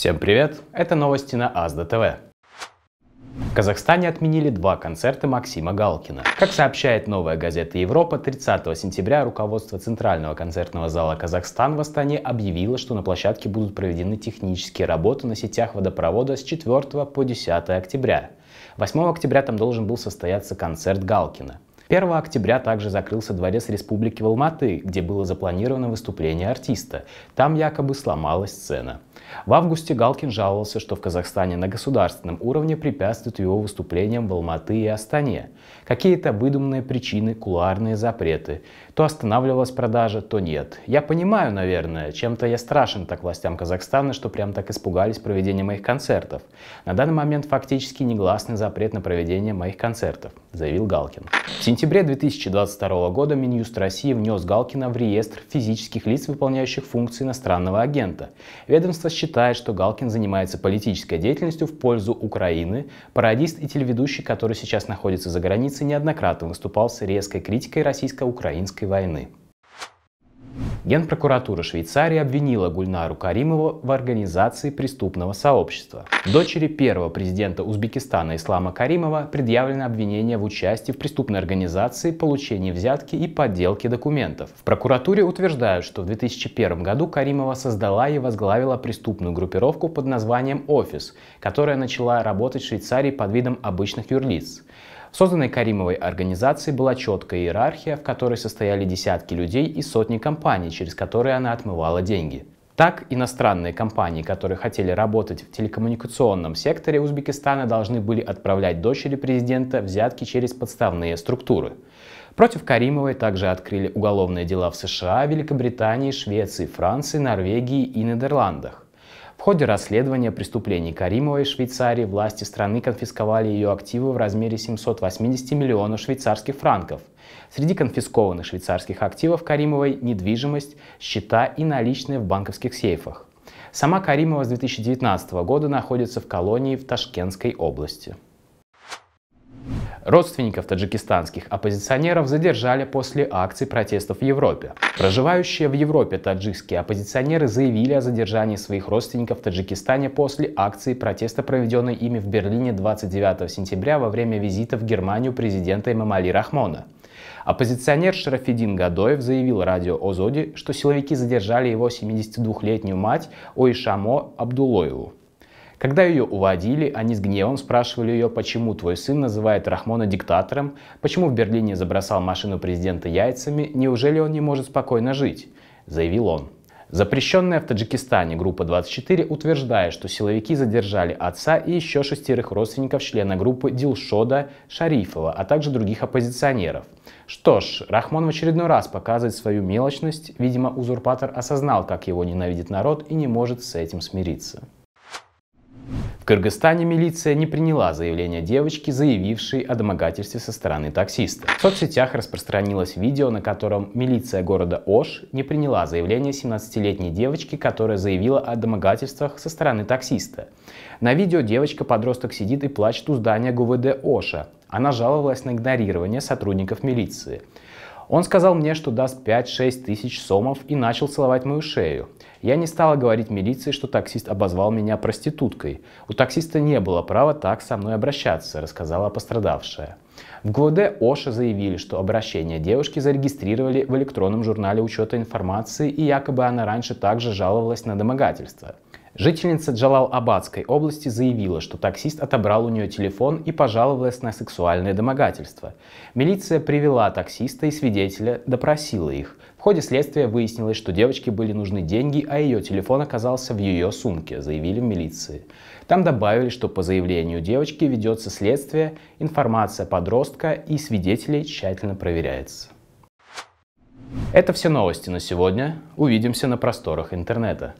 Всем привет! Это новости на Азда ТВ. В Казахстане отменили два концерта Максима Галкина. Как сообщает новая газета «Европа», 30 сентября руководство Центрального концертного зала «Казахстан» в Астане объявило, что на площадке будут проведены технические работы на сетях водопровода с 4 по 10 октября. 8 октября там должен был состояться концерт Галкина. 1 октября также закрылся дворец Республики Алматы, где было запланировано выступление артиста. Там якобы сломалась сцена. В августе Галкин жаловался, что в Казахстане на государственном уровне препятствуют его выступлениям в Алматы и Астане. Какие-то выдуманные причины, кулуарные запреты. То останавливалась продажа, то нет. Я понимаю, наверное, чем-то я страшен так властям Казахстана, что прям так испугались проведения моих концертов. На данный момент фактически негласный запрет на проведение моих концертов, заявил Галкин. В сентябре 2022 года Минюст России внес Галкина в реестр физических лиц, выполняющих функции иностранного агента. Ведомство считает, что Галкин занимается политической деятельностью в пользу Украины. Пародист и телеведущий, который сейчас находится за границей, неоднократно выступал с резкой критикой российско-украинской войны. Генпрокуратура Швейцарии обвинила Гульнару Каримову в организации преступного сообщества. Дочери первого президента Узбекистана Ислама Каримова предъявлено обвинение в участии в преступной организации, получении взятки и подделке документов. В прокуратуре утверждают, что в 2001 году Каримова создала и возглавила преступную группировку под названием «Офис», которая начала работать в Швейцарии под видом обычных юрлиц созданной Каримовой организации была четкая иерархия, в которой состояли десятки людей и сотни компаний, через которые она отмывала деньги. Так, иностранные компании, которые хотели работать в телекоммуникационном секторе Узбекистана, должны были отправлять дочери президента взятки через подставные структуры. Против Каримовой также открыли уголовные дела в США, Великобритании, Швеции, Франции, Норвегии и Нидерландах. В ходе расследования преступлений Каримовой в Швейцарии власти страны конфисковали ее активы в размере 780 миллионов швейцарских франков. Среди конфискованных швейцарских активов Каримовой – недвижимость, счета и наличные в банковских сейфах. Сама Каримова с 2019 года находится в колонии в Ташкентской области. Родственников таджикистанских оппозиционеров задержали после акций протестов в Европе. Проживающие в Европе таджикские оппозиционеры заявили о задержании своих родственников в Таджикистане после акции протеста, проведенной ими в Берлине 29 сентября во время визита в Германию президента Эмамали Рахмона. Оппозиционер Шарафедин Гадоев заявил радио Озоди, что силовики задержали его 72-летнюю мать Ойшамо Абдулоеву. Когда ее уводили, они с гневом спрашивали ее, почему твой сын называет Рахмона диктатором, почему в Берлине забросал машину президента яйцами, неужели он не может спокойно жить, заявил он. Запрещенная в Таджикистане группа 24 утверждает, что силовики задержали отца и еще шестерых родственников члена группы Дилшода Шарифова, а также других оппозиционеров. Что ж, Рахмон в очередной раз показывает свою мелочность, видимо, узурпатор осознал, как его ненавидит народ и не может с этим смириться. Кыргызстане милиция не приняла заявление девочки, заявившей о домогательстве со стороны таксиста. В соцсетях распространилось видео, на котором милиция города Ош не приняла заявление 17-летней девочки, которая заявила о домогательствах со стороны таксиста. На видео девочка-подросток сидит и плачет у здания ГУВД Оша. Она жаловалась на игнорирование сотрудников милиции. Он сказал мне, что даст 5-6 тысяч сомов и начал целовать мою шею. Я не стала говорить милиции, что таксист обозвал меня проституткой. У таксиста не было права так со мной обращаться, рассказала пострадавшая. В ГУВД ОША заявили, что обращение девушки зарегистрировали в электронном журнале учета информации и якобы она раньше также жаловалась на домогательство. Жительница Джалал-Абадской области заявила, что таксист отобрал у нее телефон и пожаловалась на сексуальное домогательство. Милиция привела таксиста и свидетеля, допросила их. В ходе следствия выяснилось, что девочке были нужны деньги, а ее телефон оказался в ее сумке, заявили в милиции. Там добавили, что по заявлению девочки ведется следствие, информация подростка и свидетелей тщательно проверяется. Это все новости на сегодня. Увидимся на просторах интернета.